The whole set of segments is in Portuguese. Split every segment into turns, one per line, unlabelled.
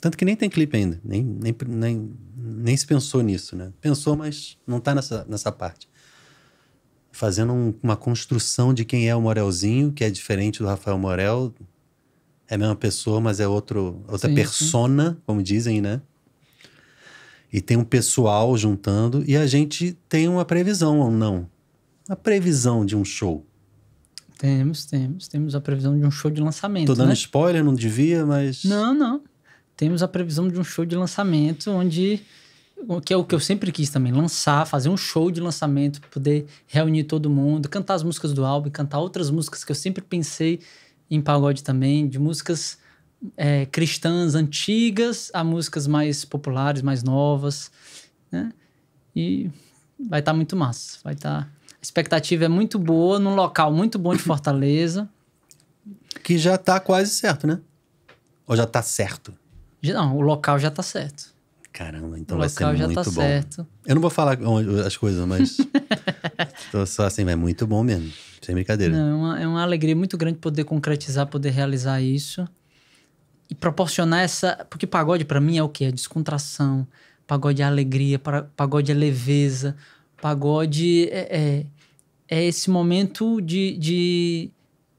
Tanto que nem tem clipe ainda, nem, nem, nem, nem se pensou nisso, né? Pensou, mas não tá nessa, nessa parte. Fazendo um, uma construção de quem é o Morelzinho, que é diferente do Rafael Morel. É a mesma pessoa, mas é outro, outra sim, persona, sim. como dizem, né? E tem um pessoal juntando, e a gente tem uma previsão ou não? Uma previsão de um show.
Temos, temos. Temos a previsão de um show de lançamento. Tô dando né?
spoiler, não devia, mas.
Não, não temos a previsão de um show de lançamento onde que é o que eu sempre quis também, lançar, fazer um show de lançamento, poder reunir todo mundo, cantar as músicas do álbum, cantar outras músicas que eu sempre pensei em pagode também, de músicas é, cristãs antigas a músicas mais populares, mais novas, né? E vai estar tá muito massa, vai estar... Tá... A expectativa é muito boa, num local muito bom de Fortaleza.
Que já está quase certo, né? Ou já está certo?
Não, o local já tá certo.
Caramba, então o vai ser tá muito tá bom. Certo. Eu não vou falar as coisas, mas. tô só assim, é muito bom mesmo. Sem brincadeira. Não,
é, uma, é uma alegria muito grande poder concretizar, poder realizar isso. E proporcionar essa. Porque pagode para mim é o quê? É descontração, pagode é alegria, pagode é leveza, pagode é, é, é esse momento de, de,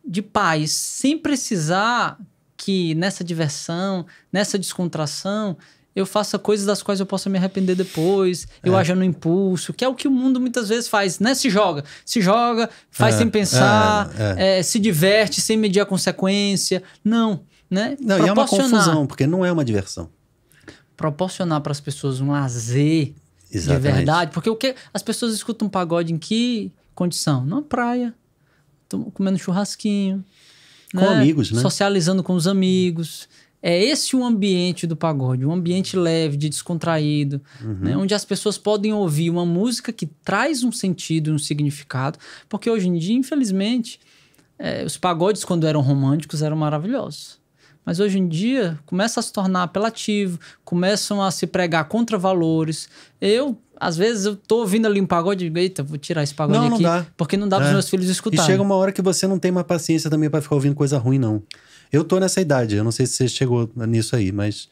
de paz, sem precisar que nessa diversão, nessa descontração, eu faça coisas das quais eu possa me arrepender depois, eu é. haja no impulso, que é o que o mundo muitas vezes faz, né? Se joga, se joga, faz é. sem é, pensar, é. é. se diverte sem medir a consequência. Não, né? Não, e é uma confusão, porque não é uma diversão. Proporcionar para as pessoas um lazer Exatamente. de verdade, porque o que as pessoas escutam um pagode em que condição? Na praia, comendo churrasquinho, com né? amigos, né? Socializando com os amigos. É esse o ambiente do pagode, um ambiente leve, de descontraído, uhum. né? onde as pessoas podem ouvir uma música que traz um sentido, um significado, porque hoje em dia, infelizmente, é, os pagodes, quando eram românticos, eram maravilhosos. Mas hoje em dia começa a se tornar apelativo, começam a se pregar contra valores. Eu às vezes eu tô ouvindo ali um pagode eita, vou tirar esse pagode não, aqui. Não dá. Porque não dá pros é. meus filhos escutarem. E chega uma
hora que você não tem mais paciência também para ficar ouvindo coisa ruim, não. Eu tô nessa idade, eu não sei se você chegou nisso aí, mas.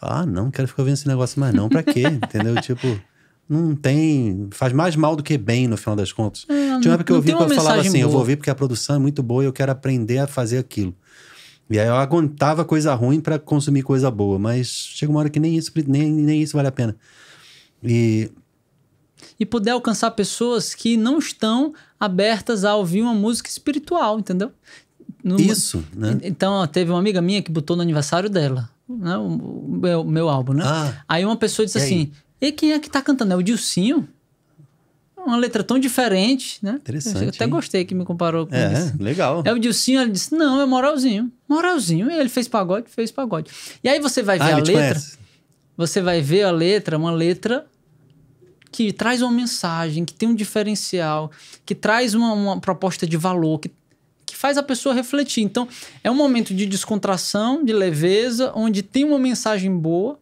ah, não, quero ficar ouvindo esse negócio mais não. Pra quê? Entendeu? Tipo não tem. Faz mais mal do que bem, no final das contas. É, Tinha uma época que eu ouvi que eu falava assim: boa. eu vou ouvir porque a produção é muito boa e eu quero aprender a fazer aquilo. E aí eu aguentava coisa ruim para consumir coisa boa, mas chega uma hora que nem isso, nem, nem isso vale a pena. E
e poder alcançar pessoas que não estão abertas a ouvir uma música espiritual, entendeu? No, Isso, né? Então, teve uma amiga minha que botou no aniversário dela, né? O, o meu, meu, álbum, né? Ah, aí uma pessoa disse e assim: aí? E quem é que tá cantando? É o Dilcinho? Uma letra tão diferente, né? Interessante. Eu até hein? gostei que me comparou com é, isso. legal. É o Dilcinho, ele disse: Não, é Moralzinho. Moralzinho. E ele fez pagode, fez pagode. E aí você vai ver ah, a letra. Conhece. Você vai ver a letra, uma letra que traz uma mensagem, que tem um diferencial, que traz uma, uma proposta de valor, que, que faz a pessoa refletir. Então, é um momento de descontração, de leveza, onde tem uma mensagem boa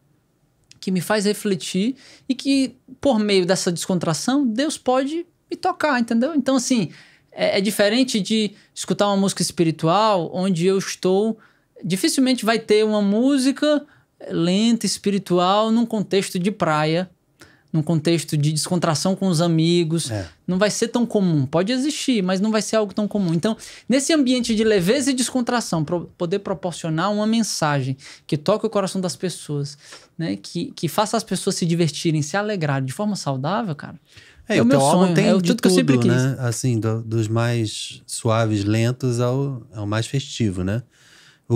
que me faz refletir e que, por meio dessa descontração, Deus pode me tocar, entendeu? Então, assim, é, é diferente de escutar uma música espiritual onde eu estou. Dificilmente vai ter uma música eh, lenta, espiritual, num contexto de praia, num contexto de descontração com os amigos. É. Não vai ser tão comum. Pode existir, mas não vai ser algo tão comum. Então, nesse ambiente de leveza e descontração, pro poder proporcionar uma mensagem que toque o coração das pessoas, né? Que, que faça as pessoas se divertirem, se alegrarem de forma saudável, cara. É, é o então, meu sonho, tem é tudo, tudo que eu sempre né? quis. Né?
Assim, do, dos mais suaves, lentos ao, ao mais festivo, né?